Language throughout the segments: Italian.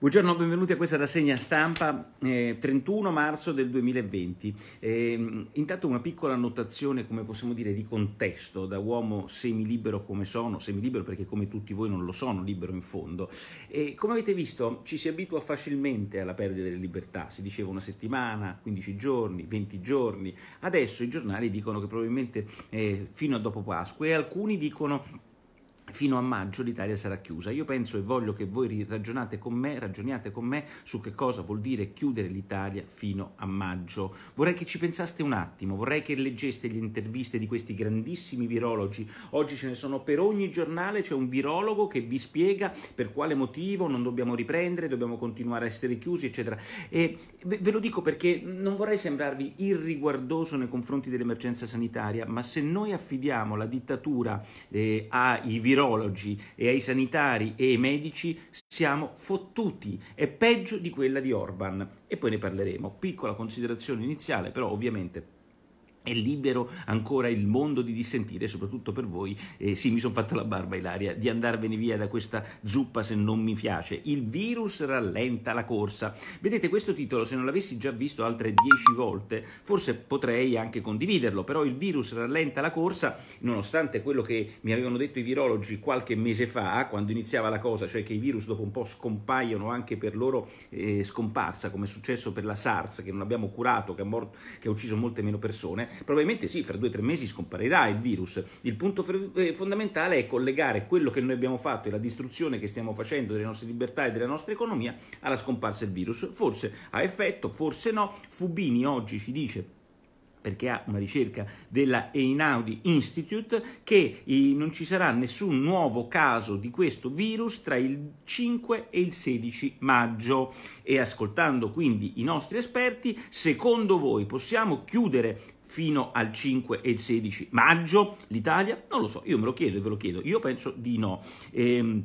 Buongiorno, benvenuti a questa rassegna stampa eh, 31 marzo del 2020. Eh, intanto una piccola annotazione, come possiamo dire, di contesto, da uomo semilibero come sono, semilibero perché come tutti voi non lo sono, libero in fondo. E come avete visto ci si abitua facilmente alla perdita delle libertà, si diceva una settimana, 15 giorni, 20 giorni, adesso i giornali dicono che probabilmente eh, fino a dopo Pasqua e alcuni dicono fino a maggio l'Italia sarà chiusa. Io penso e voglio che voi ragionate con me, ragioniate con me su che cosa vuol dire chiudere l'Italia fino a maggio. Vorrei che ci pensaste un attimo, vorrei che leggeste le interviste di questi grandissimi virologi. Oggi ce ne sono per ogni giornale, c'è un virologo che vi spiega per quale motivo non dobbiamo riprendere, dobbiamo continuare a essere chiusi, eccetera. E ve lo dico perché non vorrei sembrarvi irriguardoso nei confronti dell'emergenza sanitaria, ma se noi affidiamo la dittatura eh, ai virologi, virologi e ai sanitari e ai medici siamo fottuti, è peggio di quella di Orban. E poi ne parleremo. Piccola considerazione iniziale, però ovviamente è libero ancora il mondo di dissentire, soprattutto per voi, eh, sì mi sono fatto la barba Ilaria, di andarvene via da questa zuppa se non mi piace, il virus rallenta la corsa. Vedete questo titolo, se non l'avessi già visto altre dieci volte, forse potrei anche condividerlo, però il virus rallenta la corsa, nonostante quello che mi avevano detto i virologi qualche mese fa, quando iniziava la cosa, cioè che i virus dopo un po' scompaiono anche per loro eh, scomparsa, come è successo per la SARS, che non abbiamo curato, che ha, morto, che ha ucciso molte meno persone, probabilmente sì, fra due o tre mesi scomparirà il virus. Il punto eh, fondamentale è collegare quello che noi abbiamo fatto e la distruzione che stiamo facendo delle nostre libertà e della nostra economia alla scomparsa del virus. Forse ha effetto, forse no. Fubini oggi ci dice perché ha una ricerca della Einaudi Institute, che eh, non ci sarà nessun nuovo caso di questo virus tra il 5 e il 16 maggio. E ascoltando quindi i nostri esperti, secondo voi possiamo chiudere fino al 5 e 16 maggio l'Italia? Non lo so, io me lo chiedo e ve lo chiedo, io penso di no. Ehm,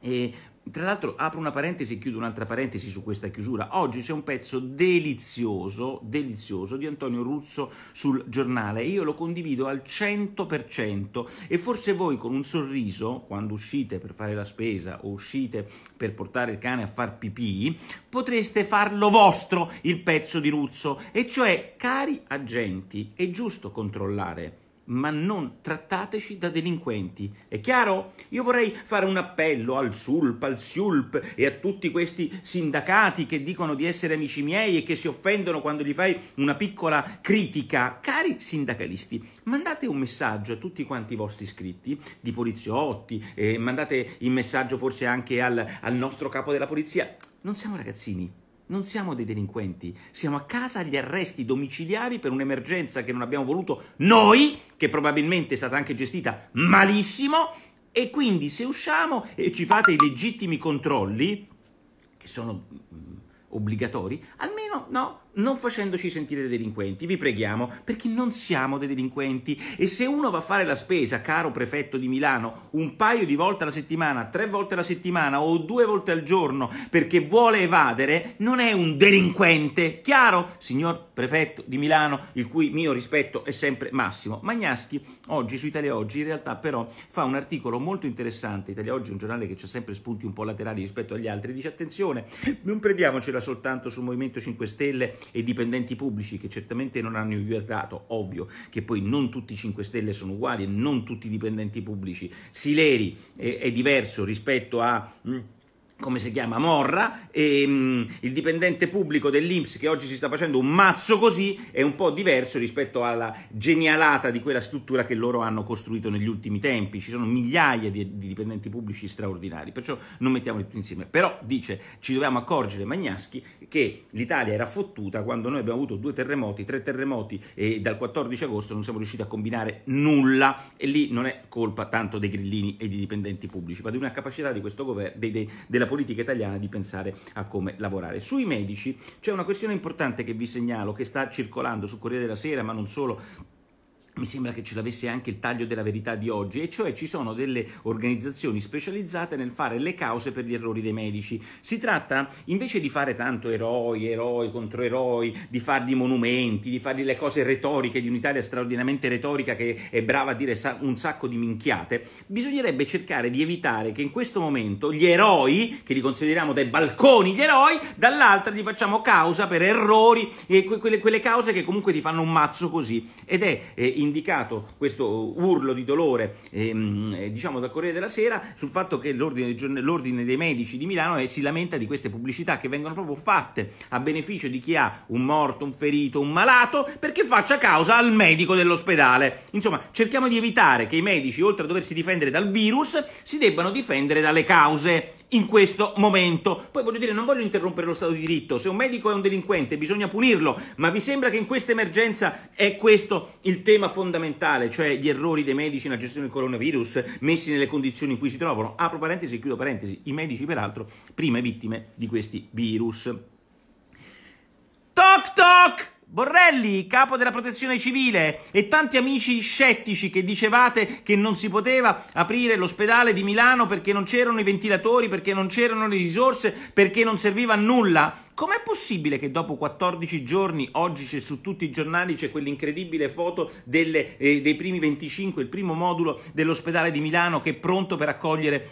eh, tra l'altro apro una parentesi e chiudo un'altra parentesi su questa chiusura. Oggi c'è un pezzo delizioso, delizioso di Antonio Ruzzo sul giornale. Io lo condivido al 100% e forse voi con un sorriso, quando uscite per fare la spesa o uscite per portare il cane a far pipì, potreste farlo vostro il pezzo di Ruzzo. E cioè, cari agenti, è giusto controllare ma non trattateci da delinquenti. È chiaro? Io vorrei fare un appello al SULP, al SIULP e a tutti questi sindacati che dicono di essere amici miei e che si offendono quando gli fai una piccola critica. Cari sindacalisti, mandate un messaggio a tutti quanti i vostri iscritti, di poliziotti, eh, mandate il messaggio forse anche al, al nostro capo della polizia. Non siamo ragazzini, non siamo dei delinquenti, siamo a casa agli arresti domiciliari per un'emergenza che non abbiamo voluto noi, che probabilmente è stata anche gestita malissimo, e quindi se usciamo e ci fate i legittimi controlli, che sono mm, obbligatori, almeno no, non facendoci sentire dei delinquenti. Vi preghiamo, perché non siamo dei delinquenti. E se uno va a fare la spesa, caro prefetto di Milano, un paio di volte alla settimana, tre volte alla settimana o due volte al giorno perché vuole evadere, non è un delinquente. Chiaro, signor prefetto di Milano, il cui mio rispetto è sempre massimo. Magnaschi oggi su Italia Oggi in realtà però fa un articolo molto interessante. Italia Oggi è un giornale che ha sempre spunti un po' laterali rispetto agli altri. Dice attenzione, non prendiamocela soltanto sul Movimento 5 Stelle e dipendenti pubblici che certamente non hanno aiutato, ovvio che poi non tutti i 5 Stelle sono uguali e non tutti i dipendenti pubblici. Sileri è, eh, è diverso rispetto a... Mh, mm, come si chiama, Morra, e, um, il dipendente pubblico dell'Inps che oggi si sta facendo un mazzo così è un po' diverso rispetto alla genialata di quella struttura che loro hanno costruito negli ultimi tempi, ci sono migliaia di, di dipendenti pubblici straordinari, perciò non mettiamoli tutti insieme, però dice ci dobbiamo accorgere Magnaschi che l'Italia era fottuta quando noi abbiamo avuto due terremoti, tre terremoti e dal 14 agosto non siamo riusciti a combinare nulla e lì non è colpa tanto dei grillini e dei dipendenti pubblici, ma di una capacità di questo governo, dei, dei, della nella politica italiana di pensare a come lavorare. Sui medici c'è una questione importante che vi segnalo, che sta circolando su Corriere della Sera, ma non solo mi sembra che ce l'avesse anche il taglio della verità di oggi, e cioè ci sono delle organizzazioni specializzate nel fare le cause per gli errori dei medici. Si tratta invece di fare tanto eroi, eroi contro eroi, di fargli monumenti, di fargli le cose retoriche di un'Italia straordinariamente retorica che è brava a dire un sacco di minchiate, bisognerebbe cercare di evitare che in questo momento gli eroi, che li consideriamo dai balconi gli eroi, dall'altra gli facciamo causa per errori e quelle, quelle cause che comunque ti fanno un mazzo così. Ed è eh, indicato questo urlo di dolore ehm, eh, diciamo dal Corriere della Sera sul fatto che l'ordine, l'ordine dei medici di Milano è, eh, si lamenta di queste pubblicità che vengono proprio fatte a beneficio di chi ha un morto, un ferito, un malato perché faccia causa al medico dell'ospedale. Insomma, cerchiamo di evitare che i medici oltre a doversi difendere dal virus si debbano difendere dalle cause in questo momento. Poi voglio dire, non voglio interrompere lo Stato di diritto, se un medico è un delinquente bisogna punirlo, ma mi sembra che in questa emergenza è questo il tema fondamentale, cioè gli errori dei medici nella gestione del coronavirus messi nelle condizioni in cui si trovano. Apro parentesi, e chiudo parentesi, i medici peraltro prime vittime di questi virus. Toc toc! Borrelli, capo della protezione civile, e tanti amici scettici che dicevate che non si poteva aprire l'ospedale di Milano perché non c'erano i ventilatori, perché non c'erano le risorse, perché non serviva a nulla. Com'è possibile che dopo 14 giorni, oggi c'è su tutti i giornali, c'è quell'incredibile foto delle, eh, dei primi 25, il primo modulo dell'ospedale di Milano che è pronto per accogliere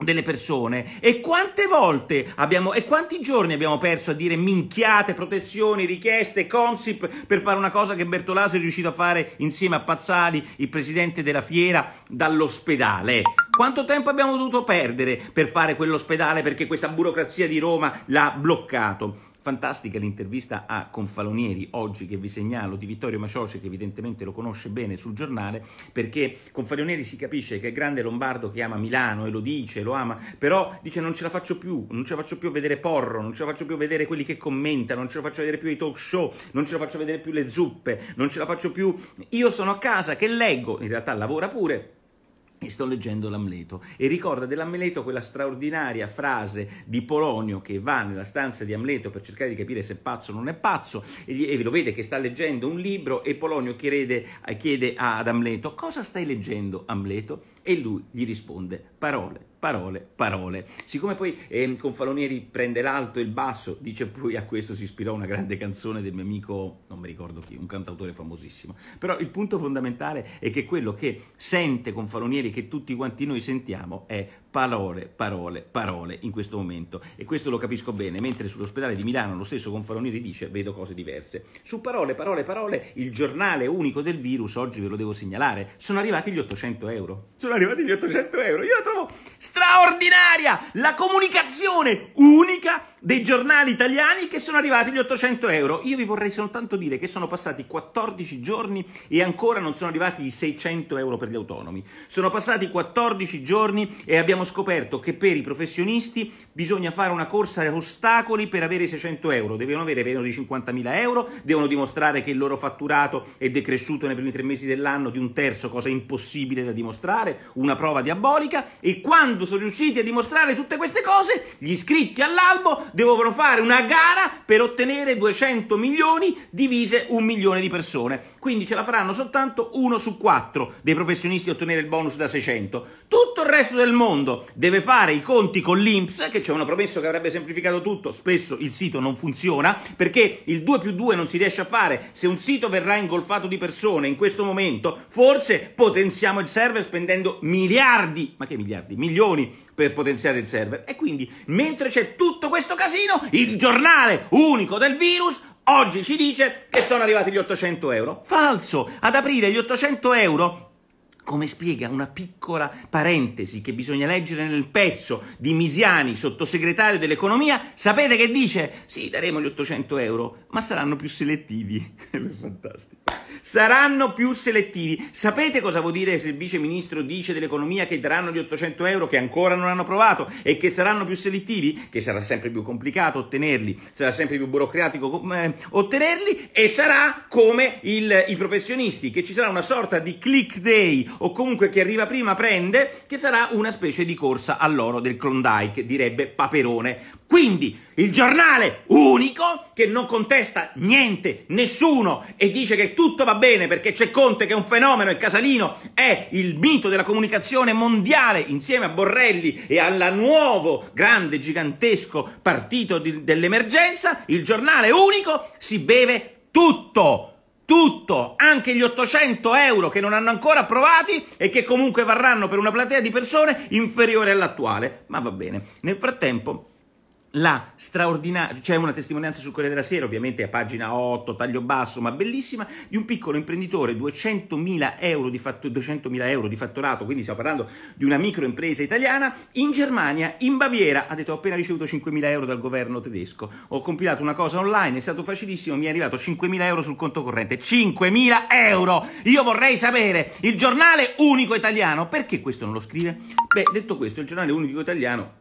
delle persone e quante volte abbiamo e quanti giorni abbiamo perso a dire minchiate, protezioni, richieste, consip per fare una cosa che Bertolaso è riuscito a fare insieme a Pazzali, il presidente della fiera, dall'ospedale. Quanto tempo abbiamo dovuto perdere per fare quell'ospedale perché questa burocrazia di Roma l'ha bloccato? Fantastica l'intervista a Confalonieri oggi che vi segnalo di Vittorio Macioce che evidentemente lo conosce bene sul giornale perché Confalonieri si capisce che è grande lombardo che ama Milano e lo dice, lo ama, però dice non ce la faccio più, non ce la faccio più vedere Porro, non ce la faccio più vedere quelli che commentano, non ce la faccio vedere più i talk show, non ce la faccio vedere più le zuppe, non ce la faccio più... Io sono a casa che leggo, in realtà lavora pure, e sto leggendo l'Amleto e ricorda dell'Amleto quella straordinaria frase di Polonio che va nella stanza di Amleto per cercare di capire se è pazzo o non è pazzo e, e lo vede che sta leggendo un libro e Polonio chiede, chiede ad Amleto cosa stai leggendo Amleto e lui gli risponde parole parole, parole. Siccome poi eh, Confalonieri prende l'alto e il basso, dice poi a questo si ispirò una grande canzone del mio amico, non mi ricordo chi, un cantautore famosissimo. Però il punto fondamentale è che quello che sente Confalonieri, che tutti quanti noi sentiamo, è parole, parole, parole in questo momento. E questo lo capisco bene, mentre sull'ospedale di Milano lo stesso Confalonieri dice, vedo cose diverse. Su parole, parole, parole, il giornale unico del virus, oggi ve lo devo segnalare, sono arrivati gli 800 euro. Sono arrivati gli 800 euro. Io la trovo straordinaria, la comunicazione unica dei giornali italiani che sono arrivati gli 800 euro. Io vi vorrei soltanto dire che sono passati 14 giorni e ancora non sono arrivati i 600 euro per gli autonomi. Sono passati 14 giorni e abbiamo scoperto che per i professionisti bisogna fare una corsa a ostacoli per avere i 600 euro. Devono avere meno di 50.000 euro, devono dimostrare che il loro fatturato è decresciuto nei primi tre mesi dell'anno di un terzo, cosa impossibile da dimostrare, una prova diabolica e quando quando sono riusciti a dimostrare tutte queste cose, gli iscritti all'albo devono fare una gara per ottenere 200 milioni divise un milione di persone. Quindi ce la faranno soltanto uno su quattro dei professionisti a ottenere il bonus da 600. Tutto il resto del mondo deve fare i conti con l'Inps, che ci avevano promesso che avrebbe semplificato tutto. Spesso il sito non funziona perché il 2 più 2 non si riesce a fare. Se un sito verrà ingolfato di persone in questo momento, forse potenziamo il server spendendo miliardi, ma che miliardi? Milioni milioni per potenziare il server. E quindi, mentre c'è tutto questo casino, il giornale unico del virus oggi ci dice che sono arrivati gli 800 euro. Falso! Ad aprire gli 800 euro come spiega una piccola parentesi che bisogna leggere nel pezzo di Misiani, sottosegretario dell'economia, sapete che dice? Sì, daremo gli 800 euro, ma saranno più selettivi. È fantastico saranno più selettivi. Sapete cosa vuol dire se il vice ministro dice dell'economia che daranno gli 800 euro che ancora non hanno provato e che saranno più selettivi? Che sarà sempre più complicato ottenerli, sarà sempre più burocratico eh, ottenerli e sarà come il, i professionisti, che ci sarà una sorta di click day o comunque chi arriva prima prende, che sarà una specie di corsa all'oro del Klondike, direbbe Paperone. Quindi il giornale unico che non contesta niente, nessuno e dice che tutto va bene perché c'è Conte che è un fenomeno e Casalino è il mito della comunicazione mondiale insieme a Borrelli e al nuovo grande gigantesco partito dell'emergenza, il giornale unico si beve tutto tutto, anche gli 800 euro che non hanno ancora approvati e che comunque varranno per una platea di persone inferiore all'attuale. Ma va bene, nel frattempo la straordinaria, c'è una testimonianza sul Corriere della Sera, ovviamente a pagina 8, taglio basso, ma bellissima, di un piccolo imprenditore, 200.000 euro, fatto, 200.000 euro di, fatturato, quindi stiamo parlando di una microimpresa italiana, in Germania, in Baviera, ha detto ho appena ricevuto 5.000 euro dal governo tedesco, ho compilato una cosa online, è stato facilissimo, mi è arrivato 5.000 euro sul conto corrente, 5.000 euro! Io vorrei sapere, il giornale unico italiano, perché questo non lo scrive? Beh, detto questo, il giornale unico italiano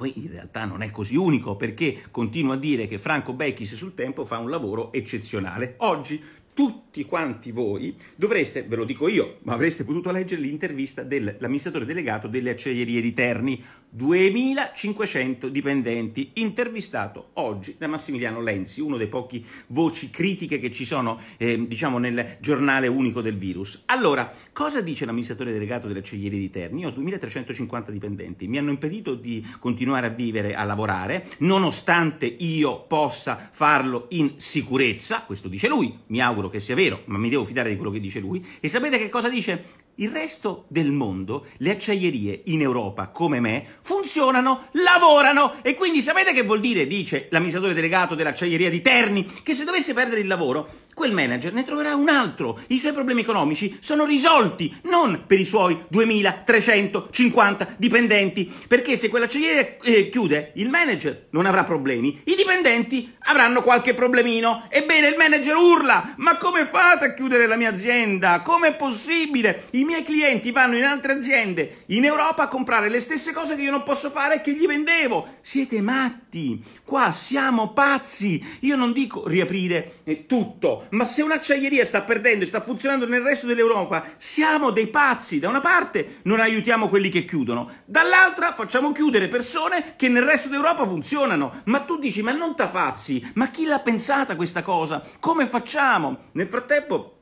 poi in realtà non è così unico perché continuo a dire che Franco Becchis sul tempo fa un lavoro eccezionale. Oggi tutti quanti voi dovreste, ve lo dico io, ma avreste potuto leggere l'intervista dell'amministratore delegato delle acciaierie di Terni, 2500 dipendenti, intervistato oggi da Massimiliano Lenzi, uno dei pochi voci critiche che ci sono, eh, diciamo, nel giornale unico del virus. Allora, cosa dice l'amministratore delegato delle acciaierie di Terni? Io ho 2350 dipendenti, mi hanno impedito di continuare a vivere, a lavorare, nonostante io possa farlo in sicurezza, questo dice lui, mi auguro auguro che sia vero, ma mi devo fidare di quello che dice lui. E sapete che cosa dice il resto del mondo, le acciaierie in Europa come me, funzionano, lavorano e quindi sapete che vuol dire, dice l'amministratore delegato dell'acciaieria di Terni, che se dovesse perdere il lavoro, quel manager ne troverà un altro. I suoi problemi economici sono risolti, non per i suoi 2350 dipendenti, perché se quell'acciaieria eh, chiude, il manager non avrà problemi, i dipendenti avranno qualche problemino. Ebbene, il manager urla: "Ma come fate a chiudere la mia azienda? Com'è possibile?" I miei clienti vanno in altre aziende in Europa a comprare le stesse cose che io non posso fare e che gli vendevo. Siete matti, qua siamo pazzi. Io non dico riaprire eh, tutto, ma se un'acciaieria sta perdendo e sta funzionando nel resto dell'Europa, siamo dei pazzi. Da una parte non aiutiamo quelli che chiudono, dall'altra facciamo chiudere persone che nel resto d'Europa funzionano. Ma tu dici, ma non t'afazzi, ma chi l'ha pensata questa cosa? Come facciamo? Nel frattempo...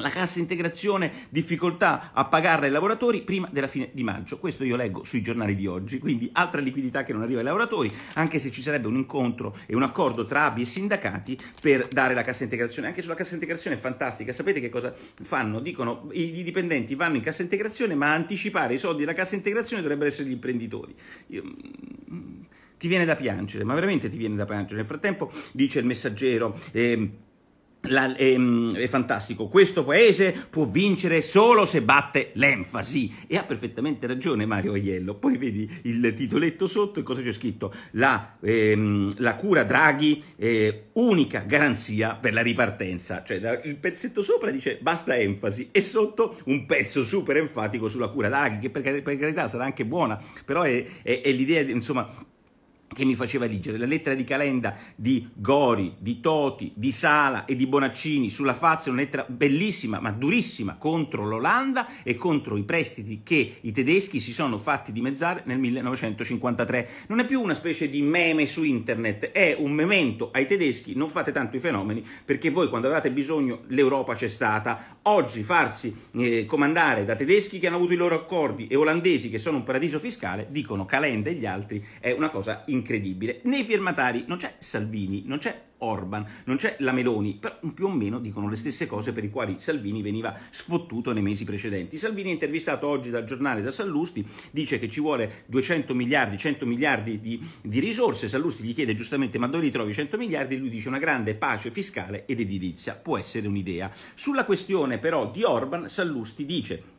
La cassa integrazione, difficoltà a pagarla ai lavoratori prima della fine di maggio. Questo io leggo sui giornali di oggi, quindi altra liquidità che non arriva ai lavoratori, anche se ci sarebbe un incontro e un accordo tra ABI e sindacati per dare la cassa integrazione. Anche sulla cassa integrazione è fantastica, sapete che cosa fanno? Dicono i dipendenti vanno in cassa integrazione, ma anticipare i soldi della cassa integrazione dovrebbero essere gli imprenditori. Io mm, ti viene da piangere, ma veramente ti viene da piangere. Nel frattempo dice il messaggero. Eh, la, ehm, è fantastico, questo paese può vincere solo se batte l'enfasi e ha perfettamente ragione Mario Aiello. Poi vedi il titoletto sotto e cosa c'è scritto? La, ehm, la cura Draghi, eh, unica garanzia per la ripartenza. Cioè il pezzetto sopra dice basta enfasi e sotto un pezzo super enfatico sulla cura Draghi, che per, per carità sarà anche buona, però è, è, è l'idea, insomma che mi faceva leggere la lettera di Calenda di Gori, di Toti, di Sala e di Bonaccini sulla faccia, una lettera bellissima ma durissima contro l'Olanda e contro i prestiti che i tedeschi si sono fatti dimezzare nel 1953. Non è più una specie di meme su internet, è un memento ai tedeschi, non fate tanto i fenomeni perché voi quando avevate bisogno l'Europa c'è stata. Oggi farsi eh, comandare da tedeschi che hanno avuto i loro accordi e olandesi che sono un paradiso fiscale, dicono Calenda e gli altri, è una cosa incredibile incredibile. Nei firmatari non c'è Salvini, non c'è Orban, non c'è la Meloni, però più o meno dicono le stesse cose per i quali Salvini veniva sfottuto nei mesi precedenti. Salvini è intervistato oggi dal giornale da Sallusti, dice che ci vuole 200 miliardi, 100 miliardi di, di risorse, Sallusti gli chiede giustamente ma dove li trovi 100 miliardi lui dice una grande pace fiscale ed edilizia, può essere un'idea. Sulla questione però di Orban Sallusti dice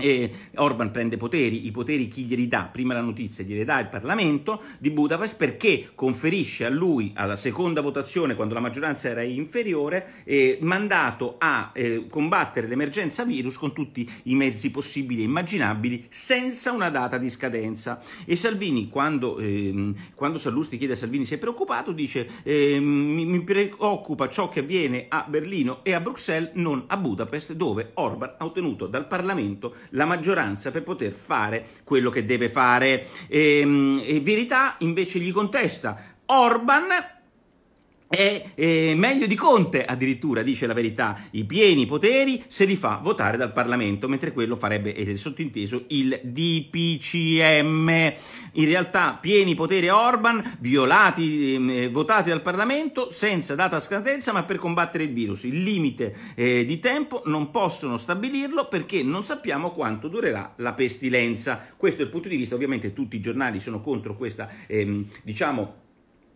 e Orban prende poteri, i poteri chi glieli dà? Prima la notizia glieli dà il Parlamento di Budapest perché conferisce a lui, alla seconda votazione, quando la maggioranza era inferiore, eh, mandato a eh, combattere l'emergenza virus con tutti i mezzi possibili e immaginabili senza una data di scadenza. E Salvini, quando, eh, quando Sallusti chiede a Salvini se è preoccupato, dice ehm, mi, mi preoccupa ciò che avviene a Berlino e a Bruxelles, non a Budapest, dove Orban ha ottenuto dal Parlamento la maggioranza per poter fare quello che deve fare. E, ehm, e Verità invece gli contesta Orban è eh, meglio di Conte addirittura, dice la verità, i pieni poteri se li fa votare dal Parlamento, mentre quello farebbe, eh, sottinteso, il DPCM. In realtà pieni poteri Orban, violati, ehm, eh, votati dal Parlamento, senza data scadenza, ma per combattere il virus. Il limite eh, di tempo non possono stabilirlo perché non sappiamo quanto durerà la pestilenza. Questo è il punto di vista, ovviamente tutti i giornali sono contro questa, ehm, diciamo,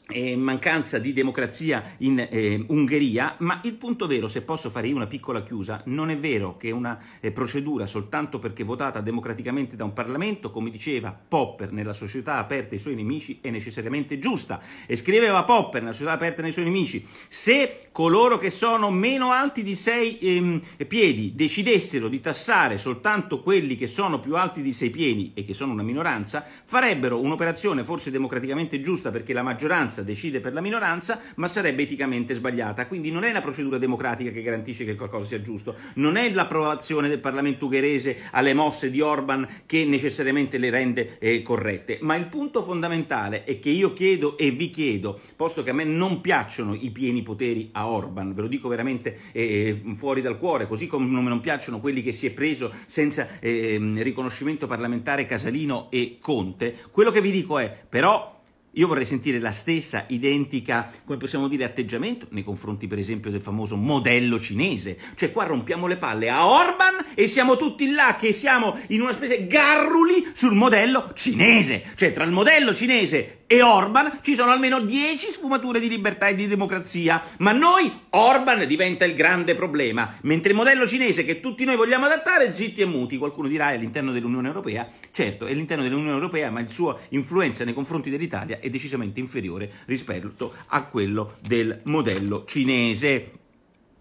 eh, mancanza di democrazia in eh, Ungheria, ma il punto vero, se posso fare io una piccola chiusa, non è vero che una eh, procedura soltanto perché votata democraticamente da un Parlamento, come diceva Popper nella società aperta ai suoi nemici, è necessariamente giusta. E scriveva Popper nella società aperta ai suoi nemici, se coloro che sono meno alti di 6 ehm, piedi decidessero di tassare soltanto quelli che sono più alti di 6 piedi e che sono una minoranza, farebbero un'operazione forse democraticamente giusta perché la maggioranza maggioranza decide per la minoranza, ma sarebbe eticamente sbagliata. Quindi non è la procedura democratica che garantisce che qualcosa sia giusto, non è l'approvazione del Parlamento ugherese alle mosse di Orban che necessariamente le rende eh, corrette. Ma il punto fondamentale è che io chiedo e vi chiedo, posto che a me non piacciono i pieni poteri a Orban, ve lo dico veramente eh, eh fuori dal cuore, così come non piacciono quelli che si è preso senza eh, riconoscimento parlamentare Casalino e Conte, quello che vi dico è però io vorrei sentire la stessa identica, come possiamo dire, atteggiamento nei confronti per esempio del famoso modello cinese. Cioè qua rompiamo le palle a Orban e siamo tutti là che siamo in una specie garruli sul modello cinese. Cioè tra il modello cinese e Orban ci sono almeno 10 sfumature di libertà e di democrazia, ma noi Orban diventa il grande problema, mentre il modello cinese che tutti noi vogliamo adattare è zitti e muti, qualcuno dirà è all'interno dell'Unione Europea, certo è all'interno dell'Unione Europea, ma il suo influenza nei confronti dell'Italia è decisamente inferiore rispetto a quello del modello cinese.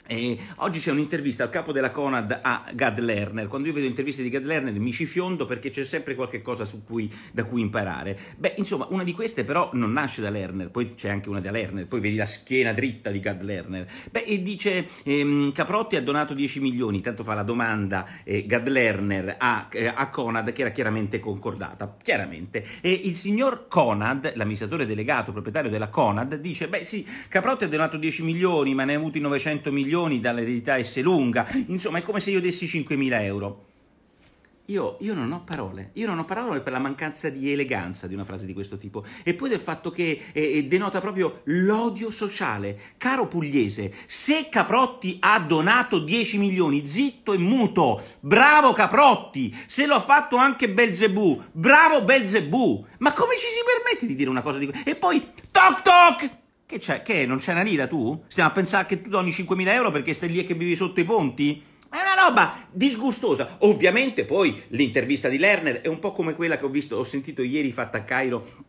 E oggi c'è un'intervista al capo della Conad a Gad Lerner. Quando io vedo interviste di Gad Lerner mi ci fiondo perché c'è sempre qualche cosa cui, da cui imparare. Beh, insomma, una di queste però non nasce da Lerner, poi c'è anche una da Lerner, poi vedi la schiena dritta di Gad Lerner. Beh, e dice ehm, Caprotti ha donato 10 milioni, tanto fa la domanda eh, Gad Lerner a, eh, a, Conad che era chiaramente concordata, chiaramente. E il signor Conad, l'amministratore delegato, proprietario della Conad, dice, beh sì, Caprotti ha donato 10 milioni ma ne ha avuti 900 milioni milioni dall'eredità S lunga, insomma è come se io dessi 5.000 euro. Io, io, non ho parole, io non ho parole per la mancanza di eleganza di una frase di questo tipo e poi del fatto che eh, eh denota proprio l'odio sociale. Caro pugliese, se Caprotti ha donato 10 milioni, zitto e muto, bravo Caprotti, se lo ha fatto anche Belzebù, bravo Belzebù, ma come ci si permette di dire una cosa di questo? E poi, toc toc, che c'è? Che? Non c'è una lira tu? Stiamo a pensare che tu doni 5.000 euro perché stai lì e che vivi sotto i ponti? Ma È una roba disgustosa. Ovviamente poi l'intervista di Lerner è un po' come quella che ho, visto, ho sentito ieri fatta a Cairo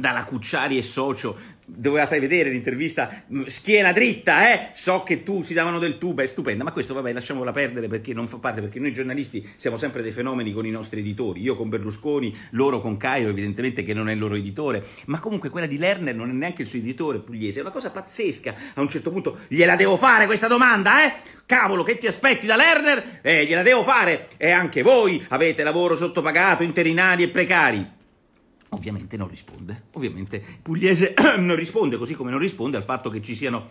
dalla Cucciari e Socio, dovevate vedere l'intervista, mm, schiena dritta, eh? So che tu si davano del tu, beh, stupenda, ma questo vabbè, lasciamola perdere perché non fa parte, perché noi giornalisti siamo sempre dei fenomeni con i nostri editori, io con Berlusconi, loro con Caio, evidentemente che non è il loro editore, ma comunque quella di Lerner non è neanche il suo editore pugliese, è una cosa pazzesca, a un certo punto gliela devo fare questa domanda, eh? Cavolo, che ti aspetti da Lerner? Eh, gliela devo fare, e anche voi avete lavoro sottopagato, interinali e precari. Ovviamente non risponde, ovviamente Pugliese non risponde, così come non risponde al fatto che ci siano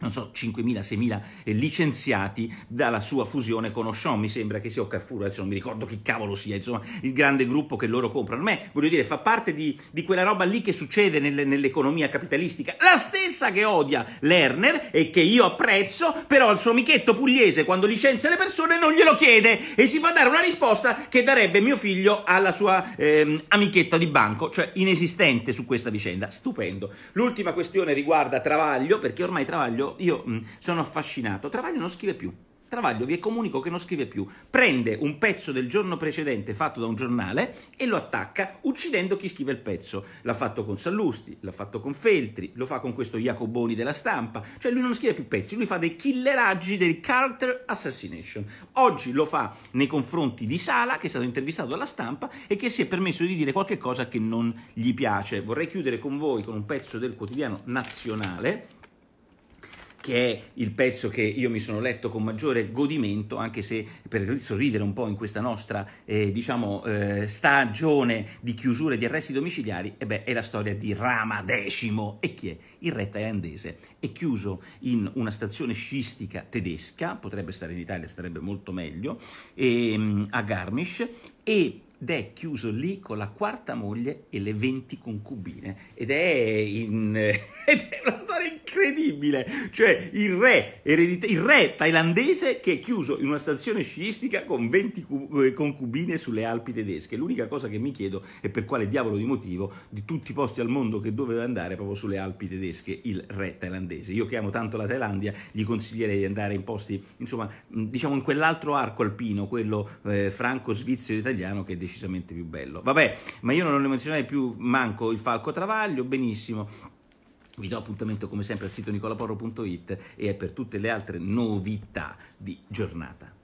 non so, 5.000-6.000 eh, licenziati dalla sua fusione con Auchan, mi sembra che sia o Carrefour, adesso non mi ricordo che cavolo sia, insomma, il grande gruppo che loro comprano. Ma voglio dire, fa parte di, di quella roba lì che succede nel, nell'economia capitalistica, la stessa che odia Lerner e che io apprezzo, però al suo amichetto pugliese quando licenzia le persone non glielo chiede e si fa dare una risposta che darebbe mio figlio alla sua ehm, amichetta di banco, cioè inesistente su questa vicenda. Stupendo. L'ultima questione riguarda Travaglio, perché ormai Travaglio io mh, mm, sono affascinato, Travaglio non scrive più. Travaglio vi comunico che non scrive più, prende un pezzo del giorno precedente fatto da un giornale e lo attacca uccidendo chi scrive il pezzo. L'ha fatto con Sallusti, l'ha fatto con Feltri, lo fa con questo Jacoboni della stampa, cioè lui non scrive più pezzi, lui fa dei killeraggi, dei character assassination. Oggi lo fa nei confronti di Sala che è stato intervistato dalla stampa e che si è permesso di dire qualche cosa che non gli piace. Vorrei chiudere con voi con un pezzo del quotidiano nazionale che è il pezzo che io mi sono letto con maggiore godimento, anche se per sorridere un po' in questa nostra eh, diciamo, eh, stagione di chiusure e di arresti domiciliari, e beh, è la storia di Rama X e chi è? Il re thailandese. È chiuso in una stazione sciistica tedesca, potrebbe stare in Italia, starebbe molto meglio, e, ehm, a Garmisch e ed è chiuso lì con la quarta moglie e le 20 concubine ed è, in, ed è una storia incredibile. Cioè, il re, eredita- il re thailandese che è chiuso in una stazione sciistica con 20 eh, concubine sulle Alpi tedesche. L'unica cosa che mi chiedo è per quale diavolo di motivo, di tutti i posti al mondo che doveva andare proprio sulle Alpi tedesche, il re thailandese. Io che amo tanto la Thailandia, gli consiglierei di andare in posti, insomma, diciamo in quell'altro arco alpino, quello eh, franco-svizzero-italiano, che è decisamente più bello. Vabbè, ma io non ne menzionerei più manco il Falco Travaglio, benissimo. Vi do appuntamento come sempre al sito nicolaporro.it e è per tutte le altre novità di giornata.